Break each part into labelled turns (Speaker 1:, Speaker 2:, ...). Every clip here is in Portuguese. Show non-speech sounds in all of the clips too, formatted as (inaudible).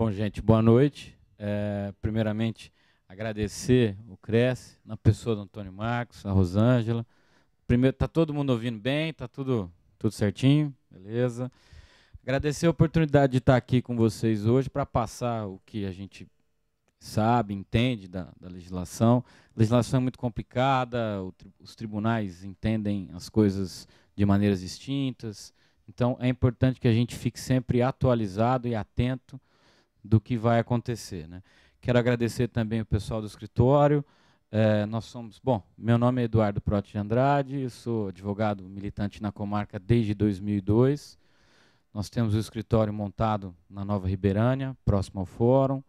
Speaker 1: Bom, gente, boa noite. É, primeiramente, agradecer o Cresce, na pessoa do Antônio Marcos, a Rosângela. Primeiro, tá todo mundo ouvindo bem, tá tudo, tudo certinho, beleza? Agradecer a oportunidade de estar aqui com vocês hoje para passar o que a gente sabe, entende da, da legislação. A legislação é muito complicada, o, os tribunais entendem as coisas de maneiras distintas. Então, é importante que a gente fique sempre atualizado e atento do que vai acontecer. Né? Quero agradecer também o pessoal do escritório. É, nós somos. Bom, meu nome é Eduardo Proti de Andrade, sou advogado militante na comarca desde 2002. Nós temos o escritório montado na Nova Ribeirânia, próximo ao Fórum.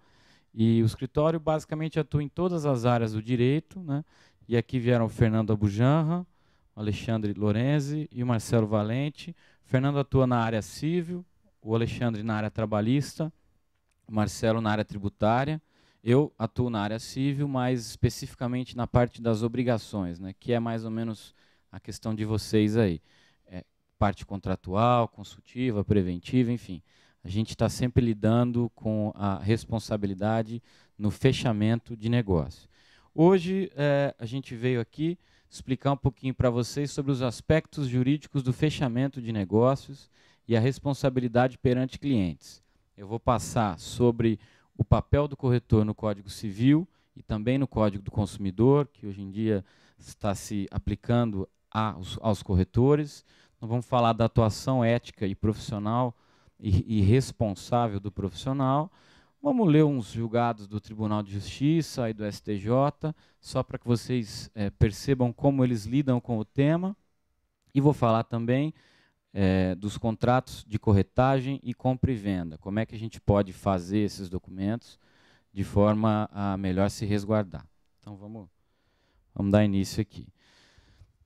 Speaker 1: E o escritório basicamente atua em todas as áreas do direito. Né? E aqui vieram o Fernando Abujanra, o Alexandre Lorenzi e o Marcelo Valente. O Fernando atua na área civil, o Alexandre na área trabalhista Marcelo na área tributária. Eu atuo na área civil, mas especificamente na parte das obrigações, né, que é mais ou menos a questão de vocês aí. É, parte contratual, consultiva, preventiva, enfim. A gente está sempre lidando com a responsabilidade no fechamento de negócio. Hoje é, a gente veio aqui explicar um pouquinho para vocês sobre os aspectos jurídicos do fechamento de negócios e a responsabilidade perante clientes. Eu vou passar sobre o papel do corretor no Código Civil e também no Código do Consumidor, que hoje em dia está se aplicando aos, aos corretores. Nós vamos falar da atuação ética e profissional e, e responsável do profissional. Vamos ler uns julgados do Tribunal de Justiça e do STJ, só para que vocês é, percebam como eles lidam com o tema. E vou falar também é, dos contratos de corretagem e compra e venda. Como é que a gente pode fazer esses documentos de forma a melhor se resguardar? Então vamos, vamos dar início aqui.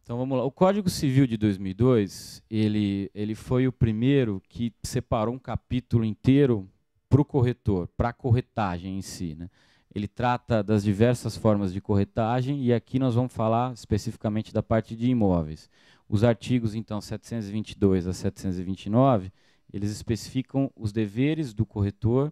Speaker 1: Então vamos lá. O Código Civil de 2002 ele, ele foi o primeiro que separou um capítulo inteiro para o corretor, para a corretagem em si. Né? Ele trata das diversas formas de corretagem e aqui nós vamos falar especificamente da parte de imóveis. Os artigos, então, 722 a 729, eles especificam os deveres do corretor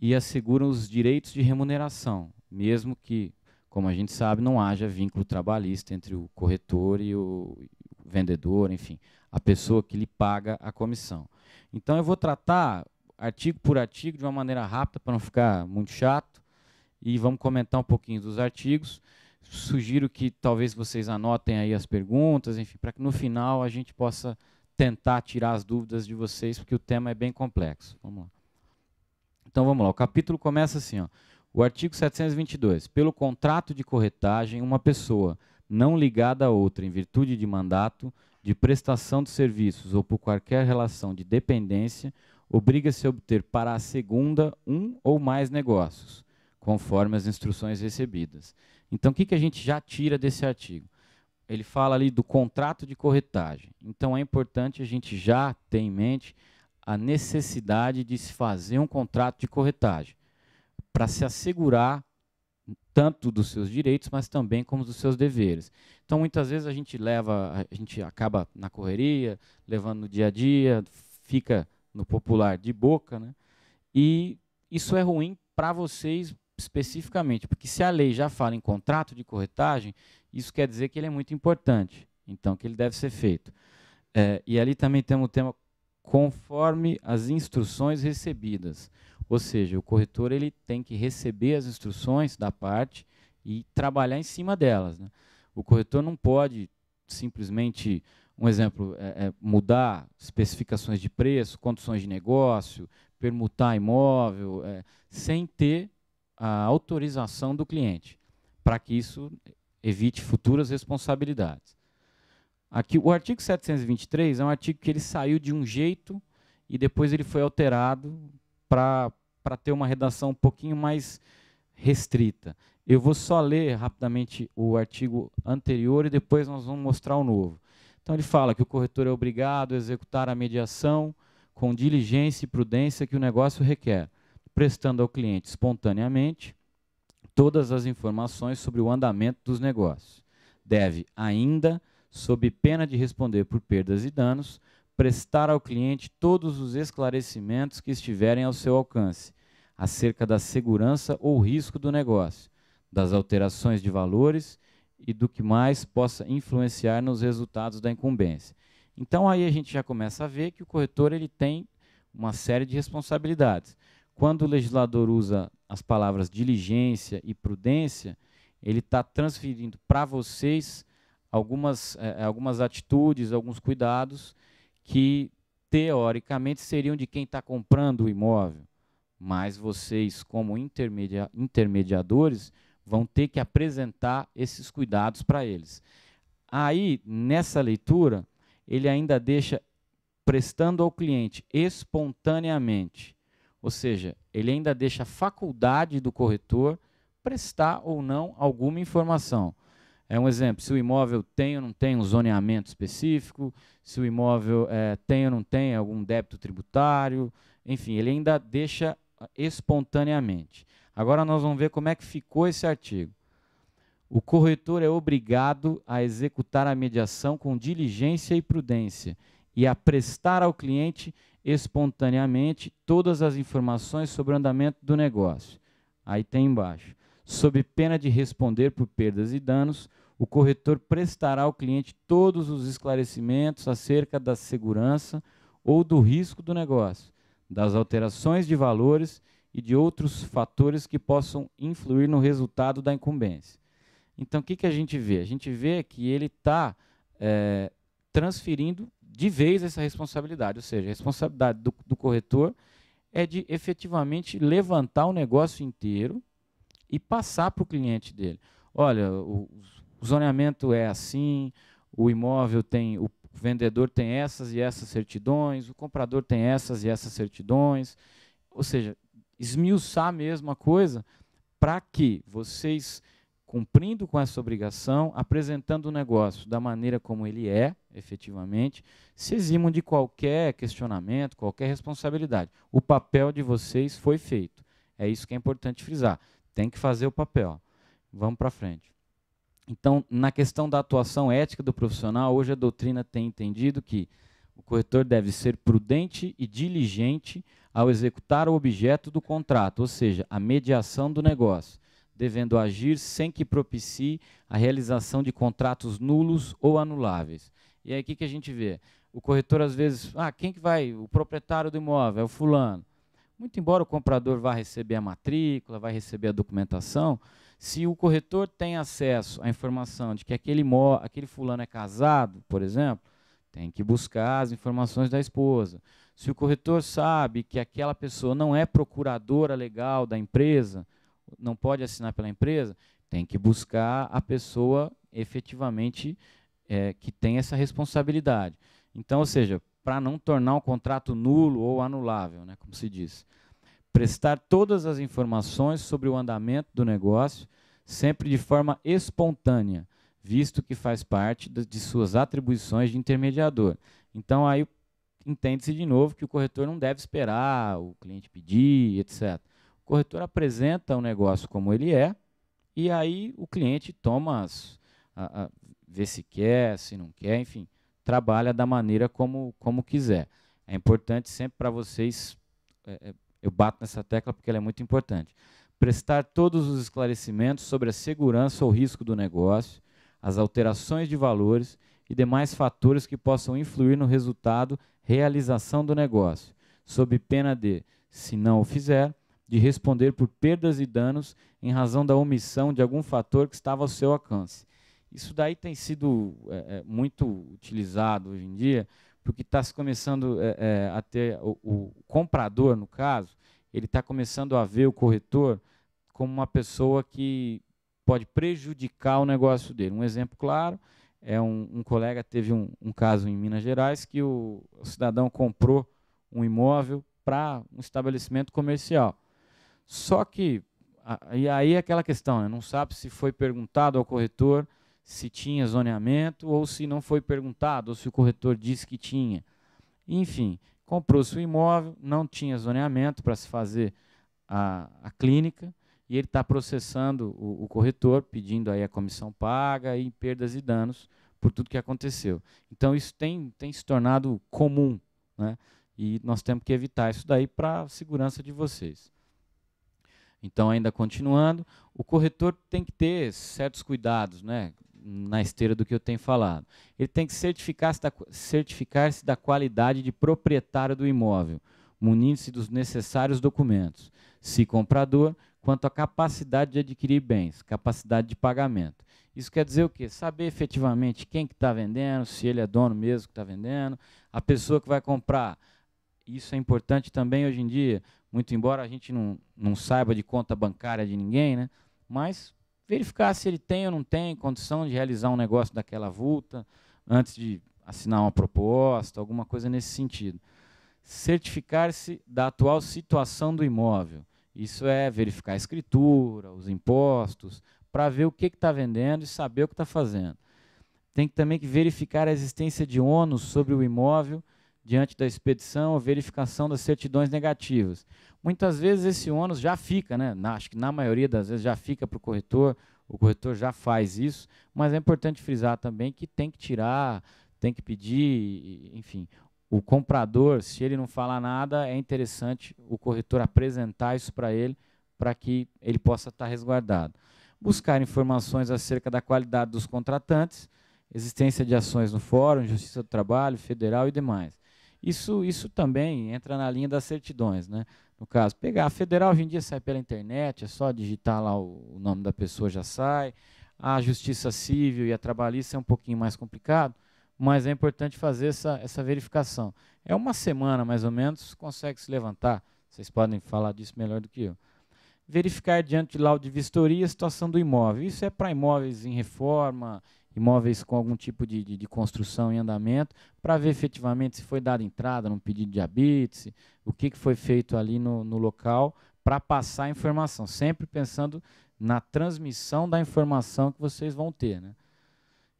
Speaker 1: e asseguram os direitos de remuneração, mesmo que, como a gente sabe, não haja vínculo trabalhista entre o corretor e o vendedor, enfim, a pessoa que lhe paga a comissão. Então, eu vou tratar artigo por artigo de uma maneira rápida para não ficar muito chato e vamos comentar um pouquinho dos artigos sugiro que talvez vocês anotem aí as perguntas, enfim, para que no final a gente possa tentar tirar as dúvidas de vocês, porque o tema é bem complexo. Vamos lá. Então vamos lá, o capítulo começa assim, ó. O artigo 722. Pelo contrato de corretagem, uma pessoa não ligada a outra em virtude de mandato, de prestação de serviços ou por qualquer relação de dependência, obriga-se a obter para a segunda um ou mais negócios, conforme as instruções recebidas. Então, o que, que a gente já tira desse artigo? Ele fala ali do contrato de corretagem. Então, é importante a gente já ter em mente a necessidade de se fazer um contrato de corretagem para se assegurar tanto dos seus direitos, mas também como dos seus deveres. Então, muitas vezes a gente leva, a gente acaba na correria, levando no dia a dia, fica no popular de boca, né? E isso é ruim para vocês especificamente, porque se a lei já fala em contrato de corretagem, isso quer dizer que ele é muito importante, então que ele deve ser feito. É, e ali também temos o tema conforme as instruções recebidas, ou seja, o corretor ele tem que receber as instruções da parte e trabalhar em cima delas. Né? O corretor não pode simplesmente, um exemplo, é, é mudar especificações de preço, condições de negócio, permutar imóvel, é, sem ter a autorização do cliente, para que isso evite futuras responsabilidades. Aqui, o artigo 723 é um artigo que ele saiu de um jeito e depois ele foi alterado para ter uma redação um pouquinho mais restrita. Eu vou só ler rapidamente o artigo anterior e depois nós vamos mostrar o novo. Então ele fala que o corretor é obrigado a executar a mediação com diligência e prudência que o negócio requer, prestando ao cliente espontaneamente todas as informações sobre o andamento dos negócios. Deve ainda, sob pena de responder por perdas e danos, prestar ao cliente todos os esclarecimentos que estiverem ao seu alcance acerca da segurança ou risco do negócio, das alterações de valores e do que mais possa influenciar nos resultados da incumbência. Então aí a gente já começa a ver que o corretor ele tem uma série de responsabilidades. Quando o legislador usa as palavras diligência e prudência, ele está transferindo para vocês algumas, eh, eh, algumas atitudes, alguns cuidados que teoricamente seriam de quem está comprando o imóvel. Mas vocês, como intermedia intermediadores, vão ter que apresentar esses cuidados para eles. Aí, nessa leitura, ele ainda deixa prestando ao cliente espontaneamente ou seja, ele ainda deixa a faculdade do corretor prestar ou não alguma informação. É um exemplo, se o imóvel tem ou não tem um zoneamento específico, se o imóvel é, tem ou não tem algum débito tributário, enfim, ele ainda deixa espontaneamente. Agora nós vamos ver como é que ficou esse artigo. O corretor é obrigado a executar a mediação com diligência e prudência e a prestar ao cliente espontaneamente todas as informações sobre o andamento do negócio. Aí tem embaixo. Sob pena de responder por perdas e danos, o corretor prestará ao cliente todos os esclarecimentos acerca da segurança ou do risco do negócio, das alterações de valores e de outros fatores que possam influir no resultado da incumbência. Então, o que, que a gente vê? A gente vê que ele está é, eh, transferindo de vez essa responsabilidade. Ou seja, a responsabilidade do, do corretor é de efetivamente levantar o negócio inteiro e passar para o cliente dele. Olha, o, o zoneamento é assim, o imóvel tem, o vendedor tem essas e essas certidões, o comprador tem essas e essas certidões. Ou seja, esmiuçar mesmo a coisa para que vocês, cumprindo com essa obrigação, apresentando o negócio da maneira como ele é, efetivamente, se eximam de qualquer questionamento, qualquer responsabilidade. O papel de vocês foi feito. É isso que é importante frisar. Tem que fazer o papel. Vamos para frente. Então, na questão da atuação ética do profissional, hoje a doutrina tem entendido que o corretor deve ser prudente e diligente ao executar o objeto do contrato, ou seja, a mediação do negócio, devendo agir sem que propicie a realização de contratos nulos ou anuláveis. E aí o que, que a gente vê? O corretor às vezes, ah, quem que vai? O proprietário do imóvel, é o fulano. Muito embora o comprador vá receber a matrícula, vá receber a documentação, se o corretor tem acesso à informação de que aquele, aquele fulano é casado, por exemplo, tem que buscar as informações da esposa. Se o corretor sabe que aquela pessoa não é procuradora legal da empresa, não pode assinar pela empresa, tem que buscar a pessoa efetivamente é, que tem essa responsabilidade. Então, ou seja, para não tornar o contrato nulo ou anulável, né, como se diz, prestar todas as informações sobre o andamento do negócio, sempre de forma espontânea, visto que faz parte de suas atribuições de intermediador. Então, aí entende-se de novo que o corretor não deve esperar o cliente pedir, etc. O corretor apresenta o negócio como ele é, e aí o cliente toma as, a, a, vê se quer, se não quer, enfim, trabalha da maneira como, como quiser. É importante sempre para vocês, é, é, eu bato nessa tecla porque ela é muito importante, prestar todos os esclarecimentos sobre a segurança ou risco do negócio, as alterações de valores e demais fatores que possam influir no resultado, realização do negócio, sob pena de, se não o fizer, de responder por perdas e danos em razão da omissão de algum fator que estava ao seu alcance isso daí tem sido é, é, muito utilizado hoje em dia, porque está se começando é, é, a ter o, o, comprador, no caso, ele está começando a ver o corretor como uma pessoa que pode prejudicar o negócio dele. Um exemplo claro é um, um colega teve um, um, caso em Minas Gerais que o, o cidadão comprou um imóvel para um estabelecimento comercial. Só que e aí é aquela questão, né? não sabe se foi perguntado ao corretor se tinha zoneamento ou se não foi perguntado, ou se o corretor disse que tinha. Enfim, comprou seu imóvel, não tinha zoneamento para se fazer a, a, clínica, e ele está processando o, o, corretor, pedindo aí a comissão paga e perdas e danos por tudo que aconteceu. Então isso tem, tem se tornado comum, né? e nós temos que evitar isso daí para a segurança de vocês. Então, ainda continuando, o corretor tem que ter certos cuidados, né? na esteira do que eu tenho falado. Ele tem que certificar-se da, certificar da qualidade de proprietário do imóvel, munindo-se dos necessários documentos, se comprador, quanto à capacidade de adquirir bens, capacidade de pagamento. Isso quer dizer o quê? Saber efetivamente quem que está vendendo, se ele é dono mesmo que está vendendo, a pessoa que vai comprar. Isso é importante também hoje em dia, muito embora a gente não, não saiba de conta bancária de ninguém, né? mas verificar se ele tem ou não tem condição de realizar um negócio daquela vulta antes de assinar uma proposta, alguma coisa nesse sentido. Certificar-se da atual situação do imóvel. Isso é verificar a escritura, os impostos, para ver o que está vendendo e saber o que está fazendo. Tem que também que verificar a existência de ônus sobre o imóvel diante da expedição ou verificação das certidões negativas. Muitas vezes esse ônus já fica, né? Na, acho que na maioria das vezes já fica para o corretor, o corretor já faz isso, mas é importante frisar também que tem que tirar, tem que pedir, enfim. O comprador, se ele não falar nada, é interessante o corretor apresentar isso para ele, para que ele possa estar tá resguardado. Buscar informações acerca da qualidade dos contratantes, existência de ações no fórum, justiça do trabalho, federal e demais. Isso, isso também entra na linha das certidões, né? No caso, pegar a federal hoje em dia sai pela internet, é só digitar lá o, o nome da pessoa já sai. A justiça civil e a trabalhista é um pouquinho mais complicado, mas é importante fazer essa, essa verificação. É uma semana mais ou menos, consegue se levantar. Vocês podem falar disso melhor do que eu. Verificar diante de laudo de vistoria a situação do imóvel. Isso é para imóveis em reforma, imóveis com algum tipo de, de, de construção em andamento, para ver efetivamente se foi dada entrada num pedido de habite, o que, que foi feito ali no, no local, para passar a informação, sempre pensando na transmissão da informação que vocês vão ter. Né?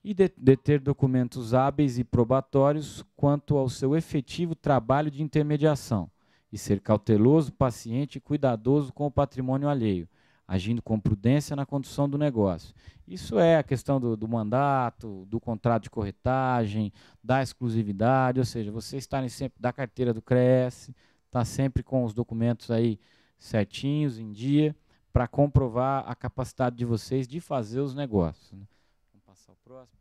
Speaker 1: E deter de documentos hábeis e probatórios quanto ao seu efetivo trabalho de intermediação, e ser cauteloso, paciente e cuidadoso com o patrimônio alheio agindo com prudência na condução do negócio. Isso é a questão do, do, mandato, do contrato de corretagem, da exclusividade, ou seja, vocês estarem sempre da carteira do CRES, estar tá sempre com os documentos aí certinhos, em dia, para comprovar a capacidade de vocês de fazer os negócios. Né? Vamos passar o próximo.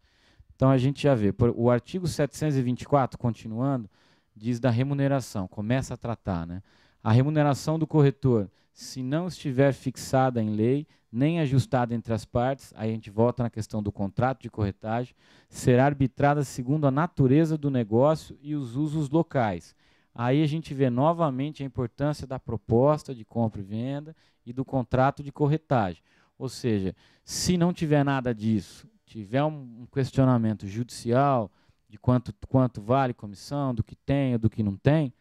Speaker 1: Então a gente já vê, o artigo 724, continuando, diz da remuneração, começa a tratar, né? A remuneração do corretor se não estiver fixada em lei, nem ajustada entre as partes, aí a gente volta na questão do contrato de corretagem, será arbitrada segundo a natureza do negócio e os usos locais. Aí a gente vê novamente a importância da proposta de compra e venda e do contrato de corretagem. Ou seja, se não tiver nada disso, tiver um questionamento judicial de quanto, quanto vale comissão, do que tem ou do que não tem,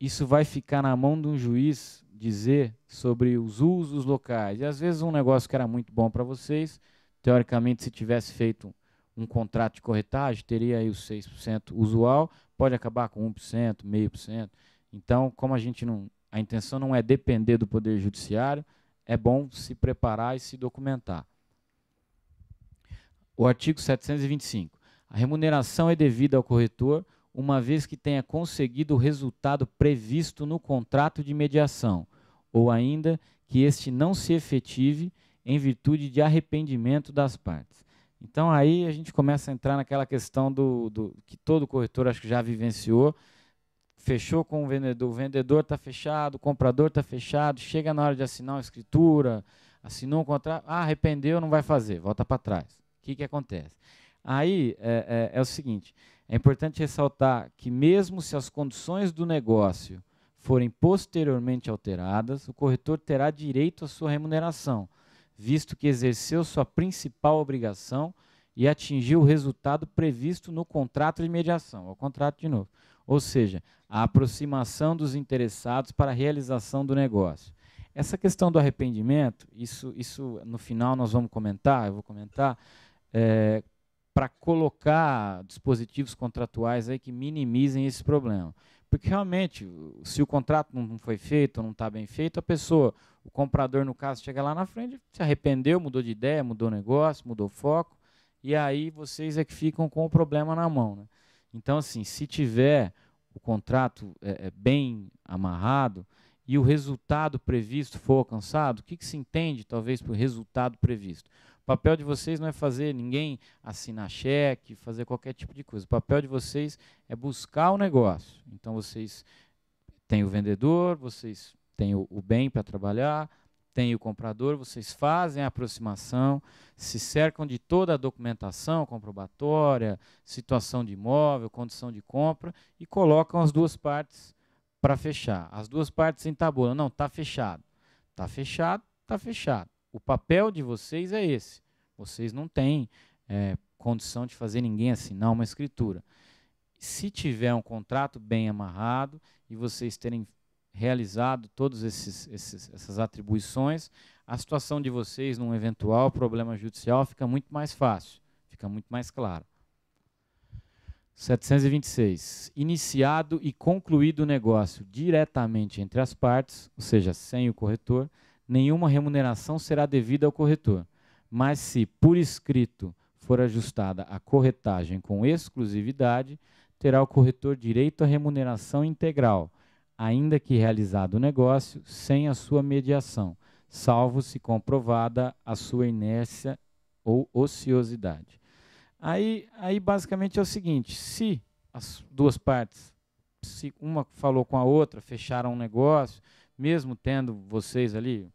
Speaker 1: isso vai ficar na mão de um juiz dizer sobre os usos locais. E às vezes um negócio que era muito bom para vocês, teoricamente, se tivesse feito um contrato de corretagem, teria aí os 6% usual, pode acabar com 1%, 0,5%. Então, como a gente não. A intenção não é depender do Poder Judiciário, é bom se preparar e se documentar. O artigo 725. A remuneração é devida ao corretor uma vez que tenha conseguido o resultado previsto no contrato de mediação, ou ainda que este não se efetive em virtude de arrependimento das partes. Então aí a gente começa a entrar naquela questão do, do que todo corretor acho que já vivenciou. Fechou com o vendedor, o vendedor está fechado, o comprador está fechado, chega na hora de assinar uma escritura, assinou um contrato, ah, arrependeu, não vai fazer, volta para trás. O que, que acontece? Aí é, é, é o seguinte: é importante ressaltar que, mesmo se as condições do negócio forem posteriormente alteradas, o corretor terá direito à sua remuneração, visto que exerceu sua principal obrigação e atingiu o resultado previsto no contrato de mediação. O contrato de novo. Ou seja, a aproximação dos interessados para a realização do negócio. Essa questão do arrependimento, isso, isso no final nós vamos comentar, eu vou comentar, é, para colocar dispositivos contratuais aí que minimizem esse problema. Porque realmente, se o contrato não foi feito, não está bem feito, a pessoa, o comprador, no caso, chega lá na frente, se arrependeu, mudou de ideia, mudou o negócio, mudou o foco, e aí vocês é que ficam com o problema na mão. Né? Então, assim, se tiver o contrato é, é bem amarrado e o resultado previsto for alcançado, o que, que se entende, talvez, por resultado previsto? O papel de vocês não é fazer ninguém assinar cheque, fazer qualquer tipo de coisa. O papel de vocês é buscar o negócio. Então vocês têm o vendedor, vocês têm o, bem para trabalhar, têm o comprador, vocês fazem a aproximação, se cercam de toda a documentação comprobatória, situação de imóvel, condição de compra e colocam as duas partes para fechar. As duas partes em tabula. Não, está fechado. Está fechado, está fechado o papel de vocês é esse. Vocês não têm é, condição de fazer ninguém assinar uma escritura. Se tiver um contrato bem amarrado e vocês terem realizado todas essas atribuições, a situação de vocês num eventual problema judicial fica muito mais fácil, fica muito mais clara. 726. Iniciado e concluído o negócio diretamente entre as partes, ou seja, sem o corretor, nenhuma remuneração será devida ao corretor. Mas se por escrito for ajustada a corretagem com exclusividade, terá o corretor direito à remuneração integral, ainda que realizado o negócio sem a sua mediação, salvo se comprovada a sua inércia ou ociosidade. Aí, aí basicamente é o seguinte: se as duas partes, se uma falou com a outra, fecharam um negócio, mesmo tendo vocês ali,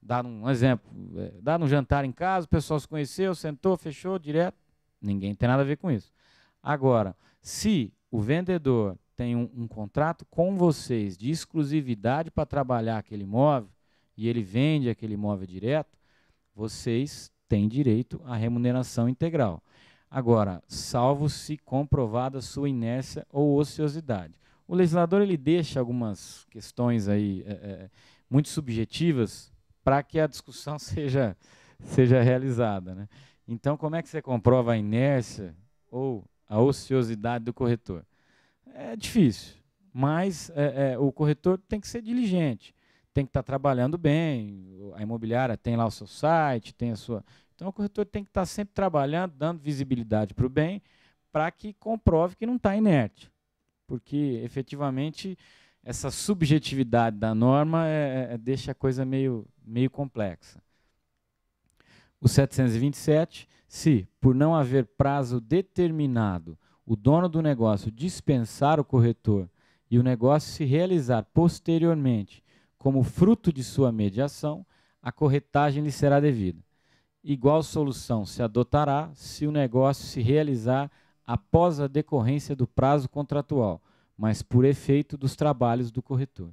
Speaker 1: dar um exemplo, é, dar um jantar em casa, o pessoal se conheceu, sentou, fechou direto, ninguém tem nada a ver com isso. Agora, se o vendedor tem um, um contrato com vocês de exclusividade para trabalhar aquele imóvel e ele vende aquele imóvel direto, vocês têm direito à remuneração integral. Agora, salvo se comprovada sua inércia ou ociosidade o legislador ele deixa algumas questões aí é, é, muito subjetivas para que a discussão (laughs) seja, seja realizada. Né? Então, como é que você comprova a inércia ou a ociosidade do corretor? É difícil, mas é, é o corretor tem que ser diligente, tem que estar tá trabalhando bem, a imobiliária tem lá o seu site, tem a sua... Então, o corretor tem que estar tá sempre trabalhando, dando visibilidade para o bem, para que comprove que não está inerte porque efetivamente essa subjetividade da norma é, é, é, deixa a coisa meio, meio complexa. O 727, se, por não haver prazo determinado, o dono do negócio dispensar o corretor e o negócio se realizar posteriormente como fruto de sua mediação, a corretagem lhe será devida. Igual solução se adotará se o negócio se realizar após a decorrência do prazo contratual, mas por efeito dos trabalhos do corretor.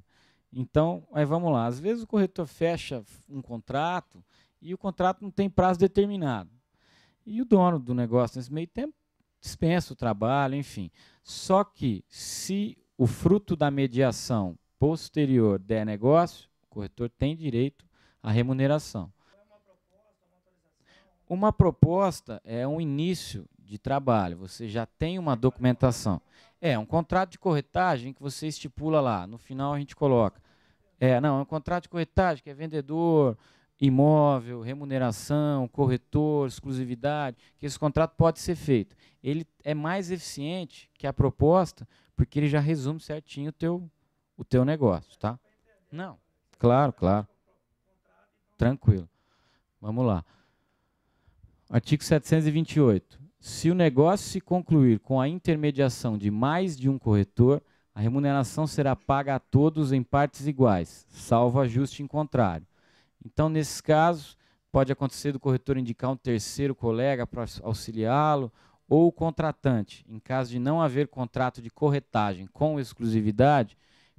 Speaker 1: Então, aí vamos lá. Às vezes o corretor fecha um contrato e o contrato não tem prazo determinado. E o dono do negócio nesse meio tempo dispensa o trabalho, enfim. Só que se o fruto da mediação posterior der negócio, o corretor tem direito à remuneração. Uma proposta é um início de trabalho, você já tem uma documentação. É, um contrato de corretagem que você estipula lá, no final a gente coloca. É, não, é um contrato de corretagem que é vendedor, imóvel, remuneração, corretor, exclusividade, que esse contrato pode ser feito. Ele é mais eficiente que a proposta, porque ele já resume certinho o teu, o teu negócio, tá? Não, claro, claro. Tranquilo. Vamos lá. Artigo 728. Se o negócio se concluir com a intermediação de mais de um corretor, a remuneração será paga a todos em partes iguais, salvo ajuste em contrário. Então, nesses casos, pode acontecer do corretor indicar um terceiro colega para auxiliá-lo ou o contratante, em caso de não haver contrato de corretagem com exclusividade,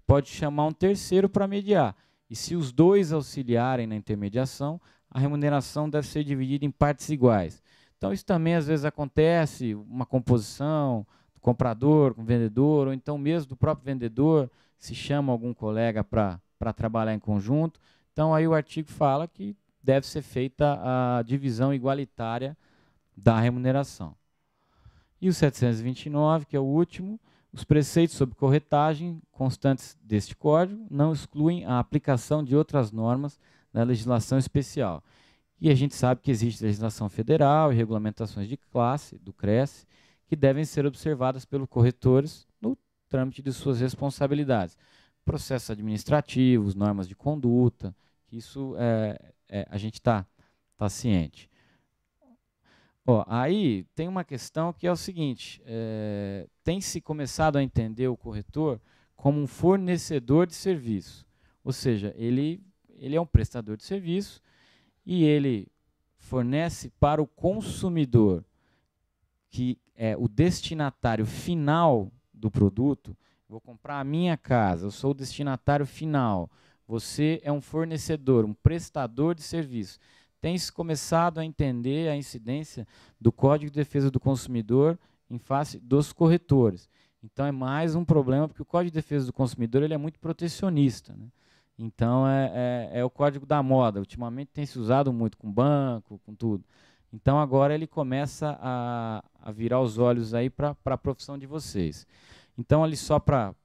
Speaker 1: pode chamar um terceiro para mediar. E se os dois auxiliarem na intermediação, a remuneração deve ser dividida em partes iguais, então, isso também às vezes acontece, uma composição do comprador com o vendedor, ou então mesmo do próprio vendedor, se chama algum colega para trabalhar em conjunto. Então, aí o artigo fala que deve ser feita a divisão igualitária da remuneração. E o 729, que é o último, os preceitos sobre corretagem constantes deste código não excluem a aplicação de outras normas da legislação especial. E a gente sabe que existe legislação federal e regulamentações de classe, do CRES, que devem ser observadas pelos corretores no trâmite de suas responsabilidades. Processos administrativos, normas de conduta, isso é, é, a gente está tá ciente. Ó, aí tem uma questão que é o seguinte: é, tem se começado a entender o corretor como um fornecedor de serviço. Ou seja, ele, ele é um prestador de serviço e ele fornece para o consumidor, que é o destinatário final do produto, vou comprar a minha casa, eu sou o destinatário final, você é um fornecedor, um prestador de serviço. Tem se começado a entender a incidência do Código de Defesa do Consumidor em face dos corretores. Então é mais um problema, porque o Código de Defesa do Consumidor ele é muito protecionista. Né? Então é, é, é, o código da moda. Ultimamente tem se usado muito com banco, com tudo. Então agora ele começa a, a virar os olhos aí para a profissão de vocês. Então ali só para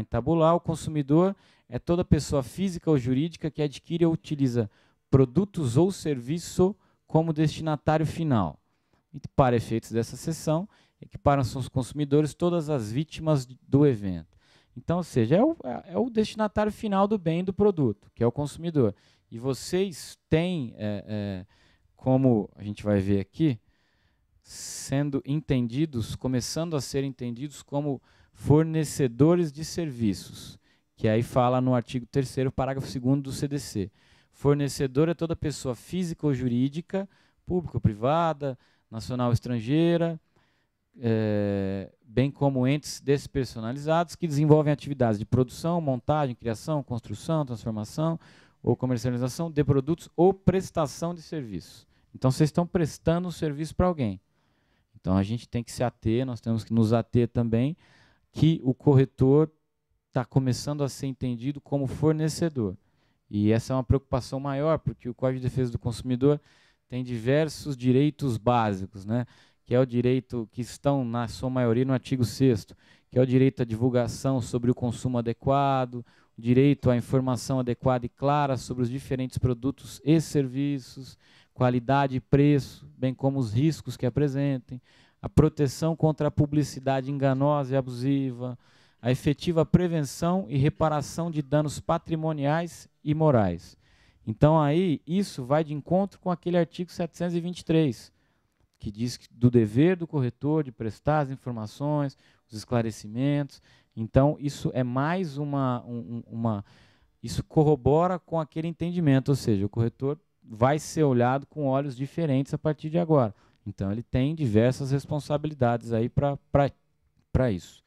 Speaker 1: entabular, o consumidor é toda pessoa física ou jurídica que adquire ou utiliza produtos ou serviço como destinatário final. E para efeitos dessa sessão, equiparam-se os consumidores todas as vítimas do evento. Então, ou seja, é o, é, é o destinatário final do bem do produto, que é o consumidor. E vocês têm, é, é, como a gente vai ver aqui, sendo entendidos, começando a ser entendidos como fornecedores de serviços, que aí fala no artigo 3 parágrafo 2 do CDC. Fornecedor é toda pessoa física ou jurídica, pública ou privada, nacional ou estrangeira, é, bem como entes despersonalizados que desenvolvem atividades de produção, montagem, criação, construção, transformação ou comercialização de produtos ou prestação de serviços. Então, vocês estão prestando um serviço para alguém. Então, a gente tem que se ater, nós temos que nos ater também que o corretor está começando a ser entendido como fornecedor. E essa é uma preocupação maior, porque o Código de Defesa do Consumidor tem diversos direitos básicos, né? que é o direito que estão, na sua maioria, no artigo 6 que é o direito à divulgação sobre o consumo adequado, o direito à informação adequada e clara sobre os diferentes produtos e serviços, qualidade e preço, bem como os riscos que apresentem, a proteção contra a publicidade enganosa e abusiva, a efetiva prevenção e reparação de danos patrimoniais e morais. Então aí isso vai de encontro com aquele artigo 723, que diz do dever do corretor de prestar as informações, os esclarecimentos. Então, isso é mais uma, um, uma. Isso corrobora com aquele entendimento, ou seja, o corretor vai ser olhado com olhos diferentes a partir de agora. Então, ele tem diversas responsabilidades aí para isso.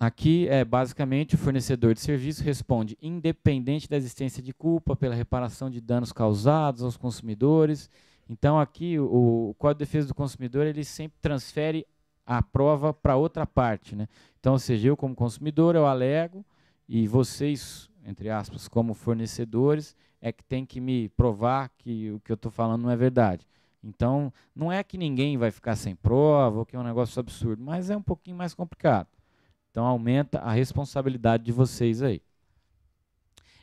Speaker 1: Aqui é basicamente o fornecedor de serviço responde independente da existência de culpa pela reparação de danos causados aos consumidores então aqui o, Código de Defesa do Consumidor ele sempre transfere a prova para outra parte, né? Então, ou seja, eu como consumidor eu alego e vocês, entre aspas, como fornecedores, é que tem que me provar que o que eu estou falando não é verdade. Então, não é que ninguém vai ficar sem prova ou que é um negócio absurdo, mas é um pouquinho mais complicado. Então, aumenta a responsabilidade de vocês aí.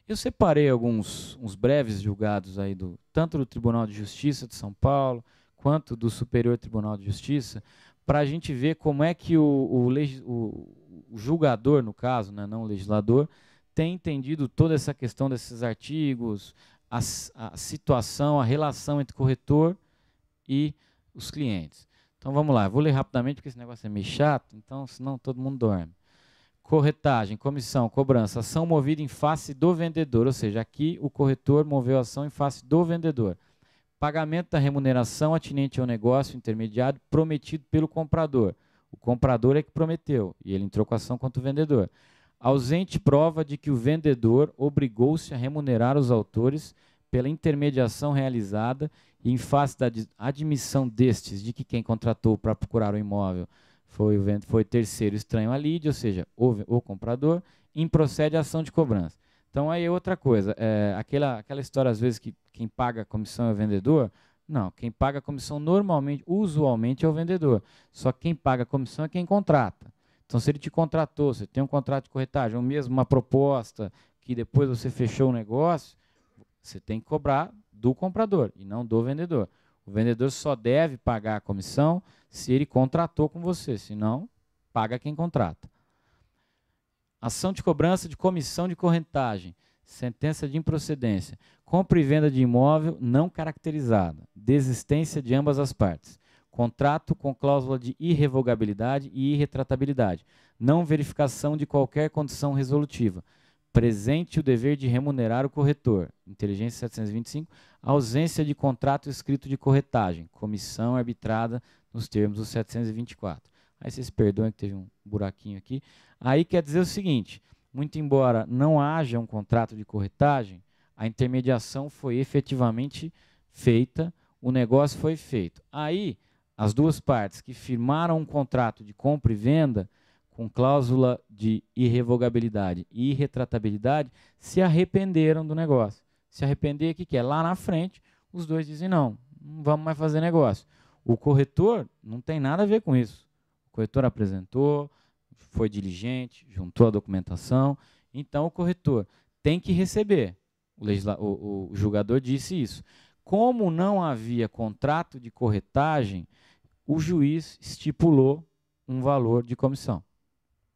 Speaker 1: Eu separei alguns uns breves julgados aí do tanto do Tribunal de Justiça de São Paulo quanto do Superior Tribunal de Justiça para a gente ver como é que o, o, o, o julgador, no caso, né, não o legislador, tem entendido toda essa questão desses artigos, a, a situação, a relação entre corretor e os clientes. Então vamos lá, vou ler rapidamente porque esse negócio é meio chato, então senão todo mundo dorme. Corretagem, comissão, cobrança. Ação movida em face do vendedor, ou seja, aqui o corretor moveu a ação em face do vendedor. Pagamento da remuneração atinente ao negócio intermediário prometido pelo comprador. O comprador é que prometeu e ele entrou com a ação contra o vendedor. Ausente prova de que o vendedor obrigou-se a remunerar os autores pela intermediação realizada em face da admissão destes de que quem contratou para procurar o imóvel foi, foi terceiro estranho à lide, ou seja, o comprador, improcede a ação de cobrança. Então aí é outra coisa, é, aquela, aquela história às vezes que quem paga a comissão é o vendedor, não, quem paga a comissão normalmente, usualmente é o vendedor, só quem paga a comissão é quem contrata. Então se ele te contratou, você tem um contrato de corretagem, ou mesmo uma proposta que depois você fechou o negócio, você tem que cobrar do comprador e não do vendedor. O vendedor só deve pagar a comissão se ele contratou com você, senão paga quem contrata. Ação de cobrança de comissão de correntagem, sentença de improcedência, compra e venda de imóvel não caracterizada, desistência de ambas as partes, contrato com cláusula de irrevogabilidade e irretratabilidade, não verificação de qualquer condição resolutiva, presente o dever de remunerar o corretor, inteligência 725, ausência de contrato escrito de corretagem, comissão arbitrada nos termos do 724. Aí vocês perdoem que teve um buraquinho aqui. Aí quer dizer o seguinte: muito embora não haja um contrato de corretagem, a intermediação foi efetivamente feita, o negócio foi feito. Aí, as duas partes que firmaram um contrato de compra e venda com cláusula de irrevogabilidade e irretratabilidade se arrependeram do negócio. Se arrepender, o que, que é? Lá na frente, os dois dizem: não, não vamos mais fazer negócio. O corretor não tem nada a ver com isso. O corretor apresentou, foi diligente, juntou a documentação. Então, o corretor tem que receber. O, o, o julgador disse isso. Como não havia contrato de corretagem, o juiz estipulou um valor de comissão.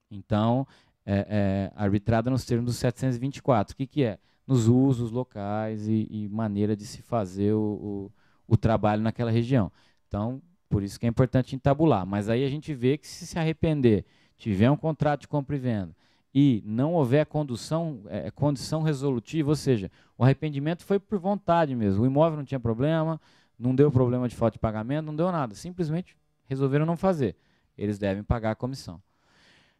Speaker 1: Então, é, é, arbitrada nos termos do 724. O que, que é? Nos usos locais e, e maneira de se fazer o, o, o trabalho naquela região. Então, por isso que é importante entabular. Mas aí a gente vê que se se arrepender, tiver um contrato de compra e venda e não houver condução, é, condição resolutiva, ou seja, o arrependimento foi por vontade mesmo. O imóvel não tinha problema, não deu problema de falta de pagamento, não deu nada. Simplesmente resolveram não fazer. Eles devem pagar a comissão.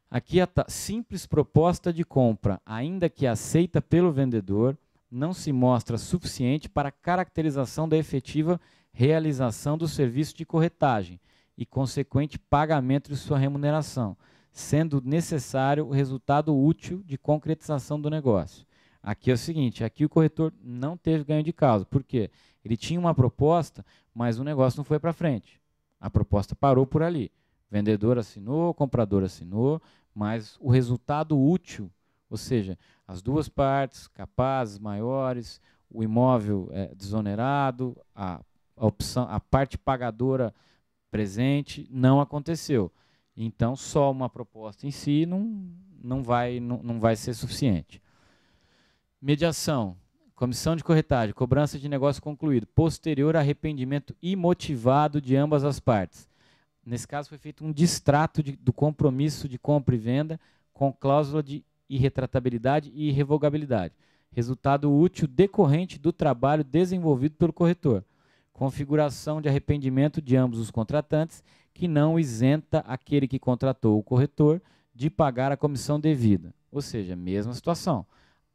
Speaker 1: Aqui a simples proposta de compra, ainda que aceita pelo vendedor, não se mostra suficiente para caracterização da efetiva realização do serviço de corretagem e consequente pagamento de sua remuneração, sendo necessário o resultado útil de concretização do negócio. Aqui é o seguinte, aqui o corretor não teve ganho de causa. Por quê? Ele tinha uma proposta, mas o negócio não foi para frente. A proposta parou por ali. vendedor assinou, comprador assinou, mas o resultado útil, ou seja, as duas partes, capazes, maiores, o imóvel é, desonerado, a a opção, a parte pagadora presente, não aconteceu. Então, só uma proposta em si não, não, vai, não, não vai ser suficiente. Mediação, comissão de corretagem, cobrança de negócio concluído, posterior arrependimento imotivado de ambas as partes. Nesse caso, foi feito um distrato de, do compromisso de compra e venda com cláusula de irretratabilidade e irrevogabilidade. Resultado útil decorrente do trabalho desenvolvido pelo corretor configuração de arrependimento de ambos os contratantes, que não isenta aquele que contratou o corretor de pagar a comissão devida. Ou seja, mesma situação.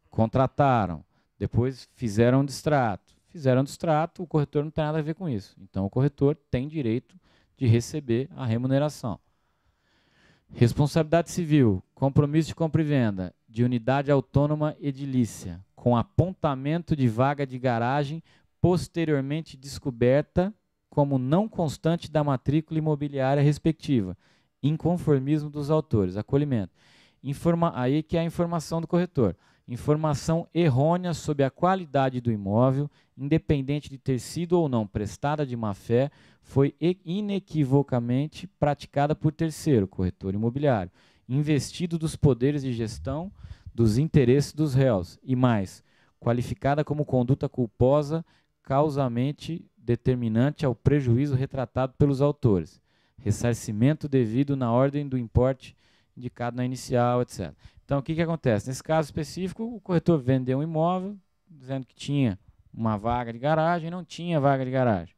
Speaker 1: Contrataram, depois fizeram um distrato. Fizeram um distrato, o corretor não tem nada a ver com isso. Então o corretor tem direito de receber a remuneração. Responsabilidade civil, compromisso de compra e venda de unidade autônoma edilícia, com apontamento de vaga de garagem posteriormente descoberta como não constante da matrícula imobiliária respectiva. Inconformismo dos autores, acolhimento. Informa aí que é a informação do corretor. Informação errônea sobre a qualidade do imóvel, independente de ter sido ou não prestada de má fé, foi inequivocamente praticada por terceiro, corretor imobiliário, investido dos poderes de gestão dos interesses dos réus e mais, qualificada como conduta culposa causamente determinante ao prejuízo retratado pelos autores, ressarcimento devido na ordem do importe indicado na inicial, etc. Então, o que, que acontece? Nesse caso específico, o corretor vendeu um imóvel, dizendo que tinha uma vaga de garagem, não tinha vaga de garagem.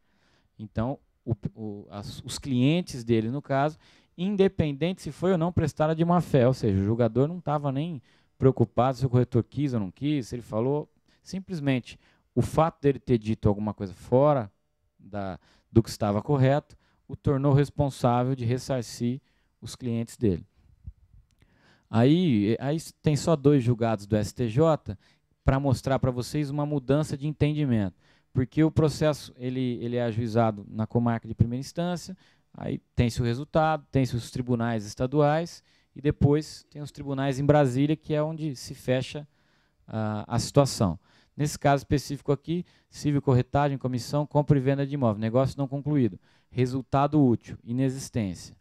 Speaker 1: Então, o, o, as, os clientes dele, no caso, independente se foi ou não prestada de má fé, ou seja, o julgador não estava nem preocupado se o corretor quis ou não quis, se ele falou, simplesmente o fato dele ter dito alguma coisa fora da, do que estava correto o tornou responsável de ressarcir os clientes dele. Aí, aí tem só dois julgados do STJ para mostrar para vocês uma mudança de entendimento, porque o processo ele, ele é ajuizado na comarca de primeira instância, aí tem-se o resultado, tem-se os tribunais estaduais e depois tem os tribunais em Brasília, que é onde se fecha uh, a situação. Nesse caso específico aqui, civil corretagem, comissão, compra e venda de imóvel, negócio não concluído, resultado útil, inexistência.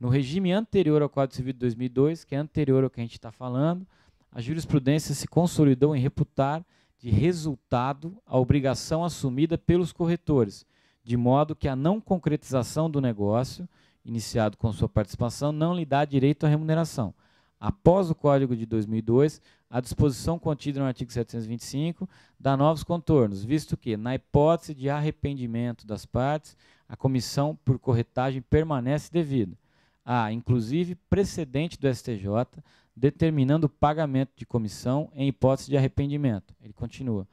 Speaker 1: No regime anterior ao Código Civil de 2002, que é anterior ao que a gente está falando, a jurisprudência se consolidou em reputar de resultado a obrigação assumida pelos corretores, de modo que a não concretização do negócio, iniciado com sua participação, não lhe dá direito à remuneração após o Código de 2002, a disposição contida no artigo 725 dá novos contornos, visto que, na hipótese de arrependimento das partes, a comissão por corretagem permanece devida. Há, inclusive, precedente do STJ determinando o pagamento de comissão em hipótese de arrependimento. Ele continua.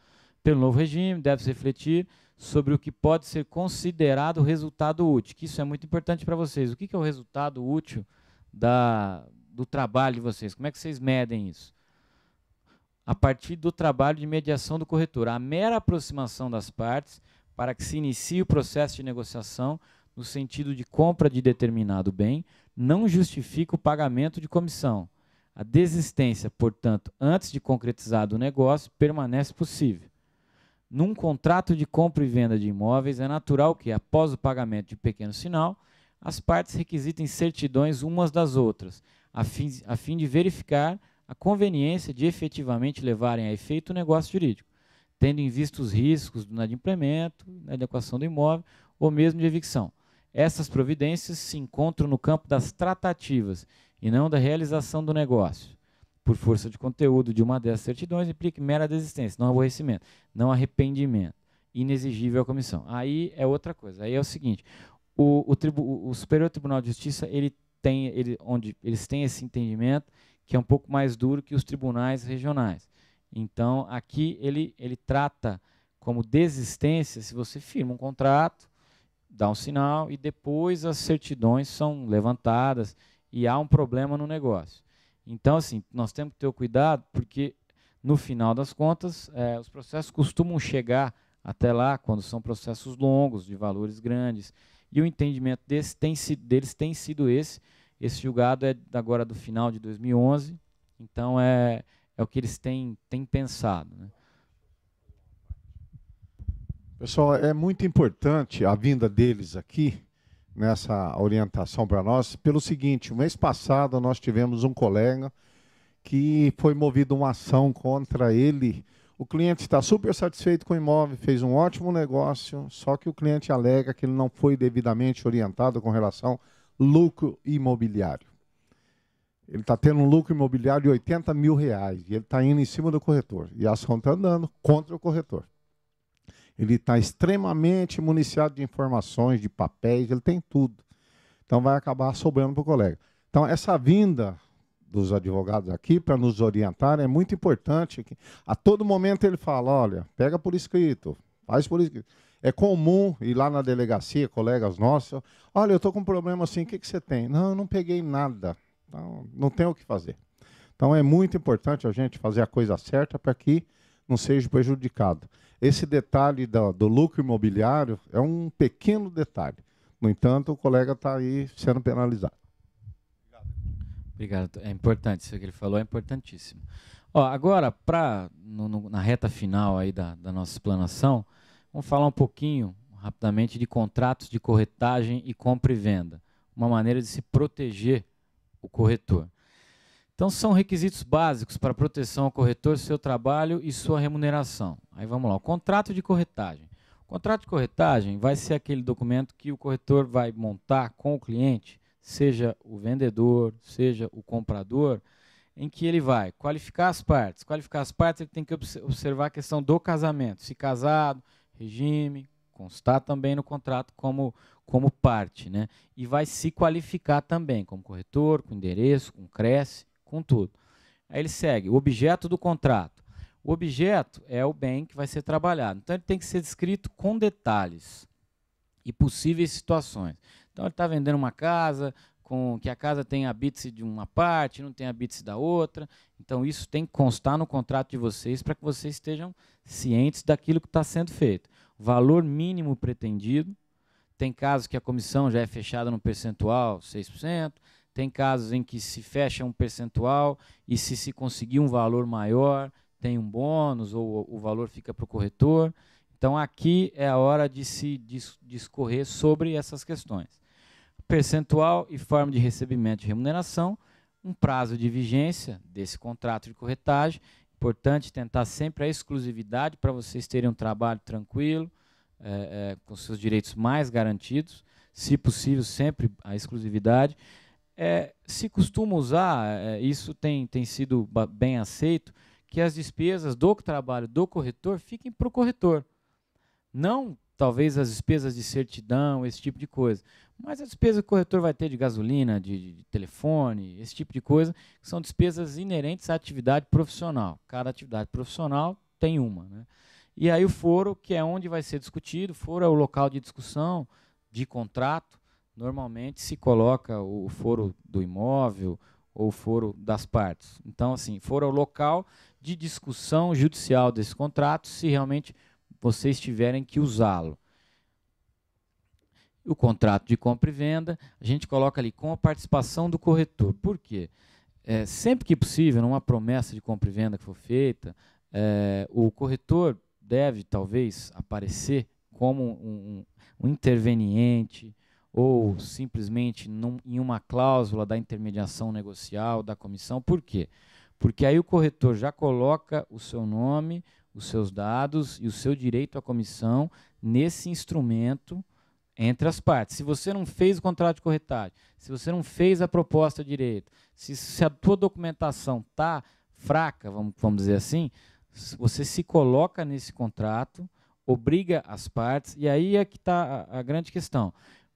Speaker 1: Pelo novo regime, deve-se refletir sobre o que pode ser considerado resultado útil, que isso é muito importante para vocês. O que, que é o resultado útil da, do trabalho de vocês? Como é que vocês medem isso? A partir do trabalho de mediação do corretor, a mera aproximação das partes para que se inicie o processo de negociação no sentido de compra de determinado bem não justifica o pagamento de comissão. A desistência, portanto, antes de concretizado o negócio, permanece possível. Num contrato de compra e venda de imóveis, é natural que, após o pagamento de pequeno sinal, as partes requisitem certidões umas das outras, a fim, a fim de verificar a conveniência de efetivamente levarem a efeito o negócio jurídico, tendo em vista os riscos do inadimplemento, adequação do imóvel ou mesmo de evicção. Essas providências se encontram no campo das tratativas e não da realização do negócio. Por força de conteúdo de uma dessas certidões, implica mera desistência, não aborrecimento, não arrependimento, inexigível à comissão. Aí é outra coisa. Aí é o seguinte: o, o, tribu, o Superior Tribunal de Justiça ele tem, ele, onde eles têm esse entendimento que é um pouco mais duro que os tribunais regionais. Então, aqui ele, ele trata como desistência se você firma um contrato, dá um sinal e depois as certidões são levantadas e há um problema no negócio. Então, assim, nós temos que ter cuidado porque, no final das contas, é, os processos costumam chegar até lá quando são processos longos, de valores grandes. E o entendimento desse tem deles tem sido esse. Esse julgado é agora do final de 2011, então é, é o que eles têm, têm pensado. Né?
Speaker 2: Pessoal, é muito importante a vinda deles aqui, nessa orientação para nós, pelo seguinte: o mês passado nós tivemos um colega que foi movido uma ação contra ele o cliente está super satisfeito com o imóvel, fez um ótimo negócio, só que o cliente alega que ele não foi devidamente orientado com relação ao lucro imobiliário. Ele está tendo um lucro imobiliário de 80 mil reais e ele está indo em cima do corretor. E a ação está andando contra o corretor. Ele está extremamente municiado de informações, de papéis, ele tem tudo. Então vai acabar sobrando para o colega. Então essa vinda dos advogados aqui para nos orientar é muito importante. Que, a todo momento ele fala: olha, pega por escrito, faz por escrito. É comum ir lá na delegacia, colegas nossos, olha, eu estou com um problema assim, o que, que você tem? Não, eu não peguei nada, então, não, não tem o que fazer. Então é muito importante a gente fazer a coisa certa para que não seja prejudicado. Esse detalhe do, do lucro imobiliário é um pequeno detalhe. No entanto, o colega está aí sendo penalizado.
Speaker 1: Obrigado. É importante, isso que ele falou é importantíssimo. Ó, agora, pra, no, no, na reta final aí da, da nossa explanação, vamos falar um pouquinho, rapidamente, de contratos de corretagem e compra e venda. Uma maneira de se proteger o corretor. Então, são requisitos básicos para proteção ao corretor, seu trabalho e sua remuneração. Aí vamos lá, o contrato de corretagem. O contrato de corretagem vai ser aquele documento que o corretor vai montar com o cliente seja o vendedor, seja o comprador, em que ele vai qualificar as partes. Qualificar as partes, ele tem que observar a questão do casamento, se casado, regime, constar também no contrato como, como parte, né? E vai se qualificar também como corretor, com endereço, com cresce, com tudo. Aí ele segue o objeto do contrato. O objeto é o bem que vai ser trabalhado. Então ele tem que ser descrito com detalhes e possíveis situações. Então ele está vendendo uma casa, com que a casa tem a bits de uma parte, não tem a bits da outra. Então isso tem que constar no contrato de vocês para que vocês estejam cientes daquilo que está sendo feito. Valor mínimo pretendido. Tem casos que a comissão já é fechada num percentual, 6%. Tem casos em que se fecha um percentual e se se conseguir um valor maior, tem um bônus ou o valor fica para o corretor. Então aqui é a hora de se discorrer sobre essas questões percentual e forma de recebimento de remuneração, um prazo de vigência desse contrato de corretagem. Importante tentar sempre a exclusividade para vocês terem um trabalho tranquilo, é, é, com seus direitos mais garantidos, se possível, sempre a exclusividade. É, se costuma usar, é, isso tem, tem sido bem aceito, que as despesas do trabalho do corretor fiquem para o corretor. Não talvez as despesas de certidão, esse tipo de coisa. Mas a despesa que o corretor vai ter de gasolina, de, de, telefone, esse tipo de coisa, que são despesas inerentes à atividade profissional. Cada atividade profissional tem uma. Né? E aí o foro, que é onde vai ser discutido, foro é o local de discussão de contrato. Normalmente se coloca o foro do imóvel ou o foro das partes. Então, assim, foro é o local de discussão judicial desse contrato, se realmente vocês tiverem que usá-lo. O contrato de compra e venda, a gente coloca ali com a participação do corretor. Por quê? É, sempre que possível, numa promessa de compra e venda que for feita, é, o corretor deve talvez aparecer como um, um, interveniente ou simplesmente num, em uma cláusula da intermediação negocial da comissão. Por quê? Porque aí o corretor já coloca o seu nome, os seus dados e o seu direito à comissão nesse instrumento entre as partes. Se você não fez o contrato de corretagem, se você não fez a proposta de direito, se, se a tua documentação está fraca, vamos, vamos dizer assim, você se coloca nesse contrato, obriga as partes, e aí é que está a, a grande questão.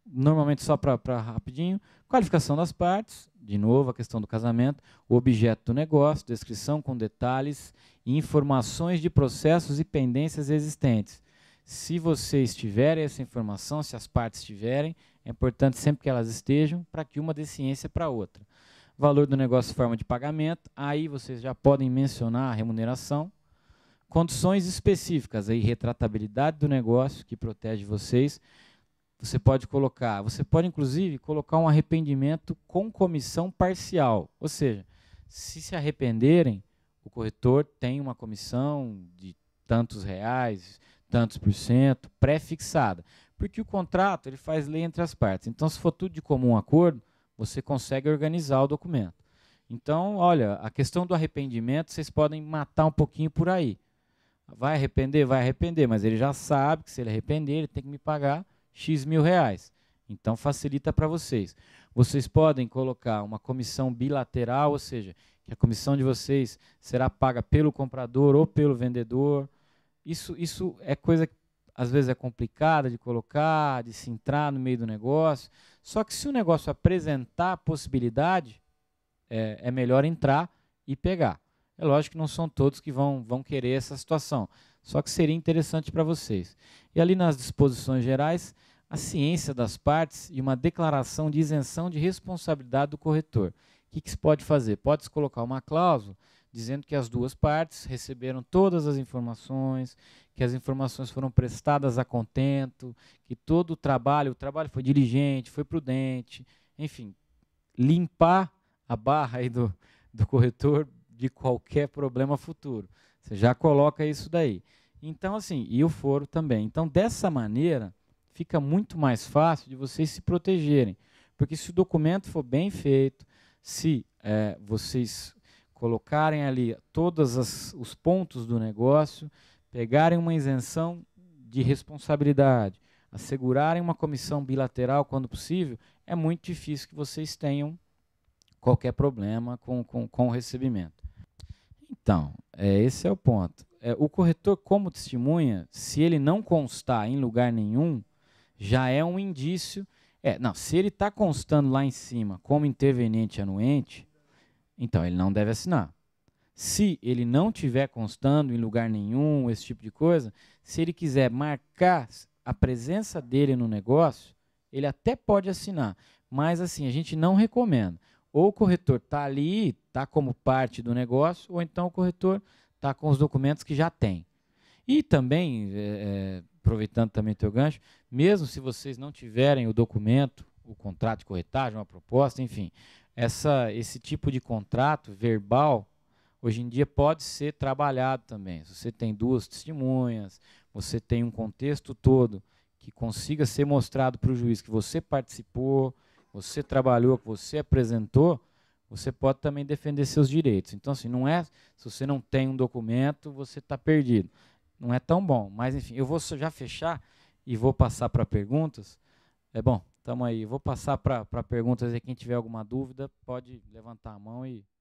Speaker 1: Normalmente, só para rapidinho, qualificação das partes de novo, a questão do casamento, o objeto do negócio, descrição com detalhes e informações de processos e pendências existentes. Se vocês tiverem essa informação, se as partes tiverem, é importante sempre que elas estejam para que uma dê ciência para a outra. Valor do negócio forma de pagamento, aí vocês já podem mencionar a remuneração. Condições específicas, aí retratabilidade do negócio que protege vocês você pode colocar, você pode inclusive colocar um arrependimento com comissão parcial, ou seja, se se arrependerem, o corretor tem uma comissão de tantos reais, tantos por cento, pré-fixada, porque o contrato ele faz lei entre as partes. Então, se for tudo de comum acordo, você consegue organizar o documento. Então, olha, a questão do arrependimento, vocês podem matar um pouquinho por aí. Vai arrepender? Vai arrepender, mas ele já sabe que se ele arrepender, ele tem que me pagar X mil reais. Então facilita para vocês. Vocês podem colocar uma comissão bilateral, ou seja, que a comissão de vocês será paga pelo comprador ou pelo vendedor. Isso, isso é coisa que às vezes é complicada de colocar, de se entrar no meio do negócio. Só que se o negócio apresentar a possibilidade, é, é melhor entrar e pegar. É lógico que não são todos que vão, vão querer essa situação, só que seria interessante para vocês. E ali nas disposições gerais, a ciência das partes e uma declaração de isenção de responsabilidade do corretor. O que, que se pode fazer? Pode-se colocar uma cláusula dizendo que as duas partes receberam todas as informações, que as informações foram prestadas a contento, que todo o trabalho, o trabalho foi diligente, foi prudente, enfim, limpar a barra aí do, do corretor de qualquer problema futuro. Você já coloca isso daí. Então, assim, e o foro também. Então, dessa maneira, fica muito mais fácil de vocês se protegerem. Porque se o documento for bem feito, se é, vocês colocarem ali todos os pontos do negócio, pegarem uma isenção de responsabilidade, assegurarem uma comissão bilateral quando possível, é muito difícil que vocês tenham qualquer problema com, com, com o recebimento. Então, é, esse é o ponto. É, o corretor, como testemunha, se ele não constar em lugar nenhum já é um indício. É, não, se ele está constando lá em cima como interveniente anuente, então ele não deve assinar. Se ele não tiver constando em lugar nenhum, esse tipo de coisa, se ele quiser marcar a presença dele no negócio, ele até pode assinar. Mas assim, a gente não recomenda. Ou o corretor está ali, está como parte do negócio, ou então o corretor está com os documentos que já tem. E também, é, é aproveitando também o teu gancho, mesmo se vocês não tiverem o documento, o contrato de corretagem, uma proposta, enfim, essa, esse tipo de contrato verbal, hoje em dia pode ser trabalhado também. Se você tem duas testemunhas, você tem um contexto todo que consiga ser mostrado para o juiz que você participou, você trabalhou, que você apresentou, você pode também defender seus direitos. Então, assim, não é se você não tem um documento, você está perdido não é tão bom. Mas, enfim, eu vou já fechar e vou passar para perguntas. É bom, estamos aí. Vou passar para perguntas e quem tiver alguma dúvida pode levantar a mão e